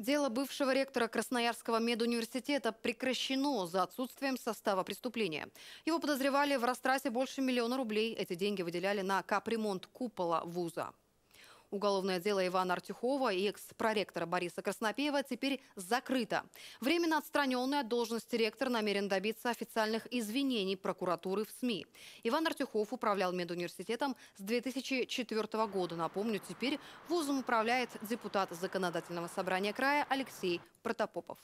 Дело бывшего ректора Красноярского медуниверситета прекращено за отсутствием состава преступления. Его подозревали в растрате больше миллиона рублей. Эти деньги выделяли на капремонт купола вуза. Уголовное дело Ивана Артюхова и экс-проректора Бориса Краснопеева теперь закрыто. Временно отстраненный от должности ректор намерен добиться официальных извинений прокуратуры в СМИ. Иван Артюхов управлял медуниверситетом с 2004 года. Напомню, теперь вузом управляет депутат Законодательного собрания края Алексей Протопопов.